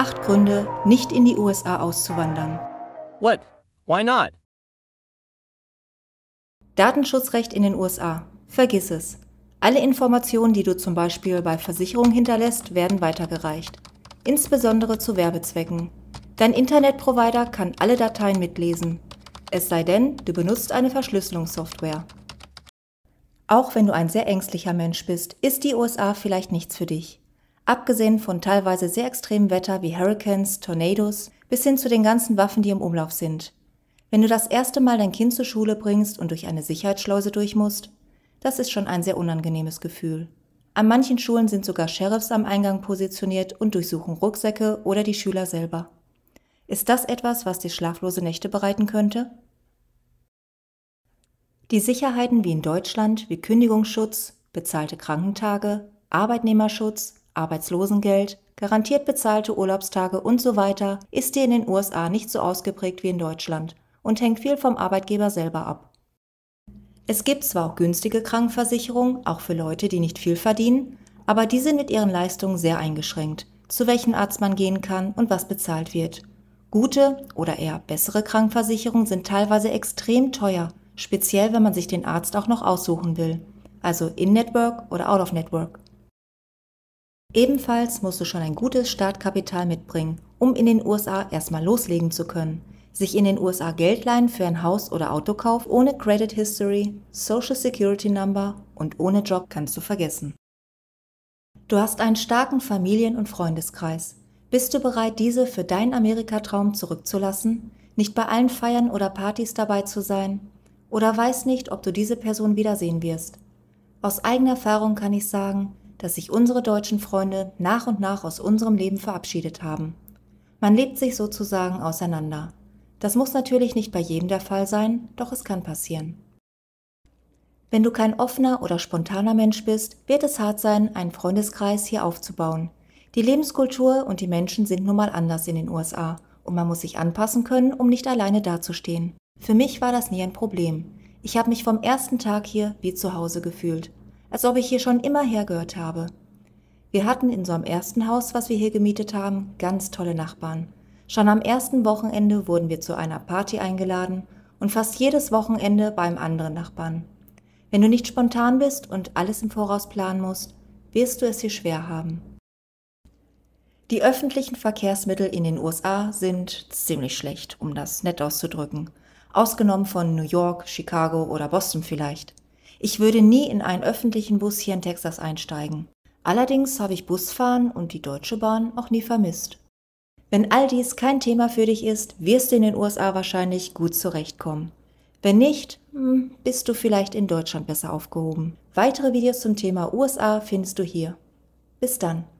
Acht Gründe, nicht in die USA auszuwandern. What? Why not? Datenschutzrecht in den USA. Vergiss es. Alle Informationen, die du zum Beispiel bei Versicherungen hinterlässt, werden weitergereicht. Insbesondere zu Werbezwecken. Dein Internetprovider kann alle Dateien mitlesen. Es sei denn, du benutzt eine Verschlüsselungssoftware. Auch wenn du ein sehr ängstlicher Mensch bist, ist die USA vielleicht nichts für dich abgesehen von teilweise sehr extremen Wetter wie Hurricanes, Tornados, bis hin zu den ganzen Waffen, die im Umlauf sind. Wenn du das erste Mal dein Kind zur Schule bringst und durch eine Sicherheitsschleuse durch musst, das ist schon ein sehr unangenehmes Gefühl. An manchen Schulen sind sogar Sheriffs am Eingang positioniert und durchsuchen Rucksäcke oder die Schüler selber. Ist das etwas, was dir schlaflose Nächte bereiten könnte? Die Sicherheiten wie in Deutschland, wie Kündigungsschutz, bezahlte Krankentage, Arbeitnehmerschutz, Arbeitslosengeld, garantiert bezahlte Urlaubstage und so weiter ist hier in den USA nicht so ausgeprägt wie in Deutschland und hängt viel vom Arbeitgeber selber ab. Es gibt zwar auch günstige Krankenversicherungen, auch für Leute, die nicht viel verdienen, aber die sind mit ihren Leistungen sehr eingeschränkt, zu welchem Arzt man gehen kann und was bezahlt wird. Gute oder eher bessere Krankenversicherungen sind teilweise extrem teuer, speziell wenn man sich den Arzt auch noch aussuchen will, also in Network oder out of Network. Ebenfalls musst du schon ein gutes Startkapital mitbringen, um in den USA erstmal loslegen zu können. Sich in den USA Geld leihen für ein Haus- oder Autokauf ohne Credit History, Social Security Number und ohne Job kannst du vergessen. Du hast einen starken Familien- und Freundeskreis. Bist du bereit, diese für deinen Amerikatraum zurückzulassen, nicht bei allen Feiern oder Partys dabei zu sein oder weißt nicht, ob du diese Person wiedersehen wirst? Aus eigener Erfahrung kann ich sagen, dass sich unsere deutschen Freunde nach und nach aus unserem Leben verabschiedet haben. Man lebt sich sozusagen auseinander. Das muss natürlich nicht bei jedem der Fall sein, doch es kann passieren. Wenn du kein offener oder spontaner Mensch bist, wird es hart sein, einen Freundeskreis hier aufzubauen. Die Lebenskultur und die Menschen sind nun mal anders in den USA und man muss sich anpassen können, um nicht alleine dazustehen. Für mich war das nie ein Problem. Ich habe mich vom ersten Tag hier wie zu Hause gefühlt als ob ich hier schon immer hergehört habe. Wir hatten in unserem ersten Haus, was wir hier gemietet haben, ganz tolle Nachbarn. Schon am ersten Wochenende wurden wir zu einer Party eingeladen und fast jedes Wochenende beim anderen Nachbarn. Wenn du nicht spontan bist und alles im Voraus planen musst, wirst du es hier schwer haben. Die öffentlichen Verkehrsmittel in den USA sind ziemlich schlecht, um das nett auszudrücken, ausgenommen von New York, Chicago oder Boston vielleicht. Ich würde nie in einen öffentlichen Bus hier in Texas einsteigen. Allerdings habe ich Busfahren und die Deutsche Bahn auch nie vermisst. Wenn all dies kein Thema für dich ist, wirst du in den USA wahrscheinlich gut zurechtkommen. Wenn nicht, hm, bist du vielleicht in Deutschland besser aufgehoben. Weitere Videos zum Thema USA findest du hier. Bis dann.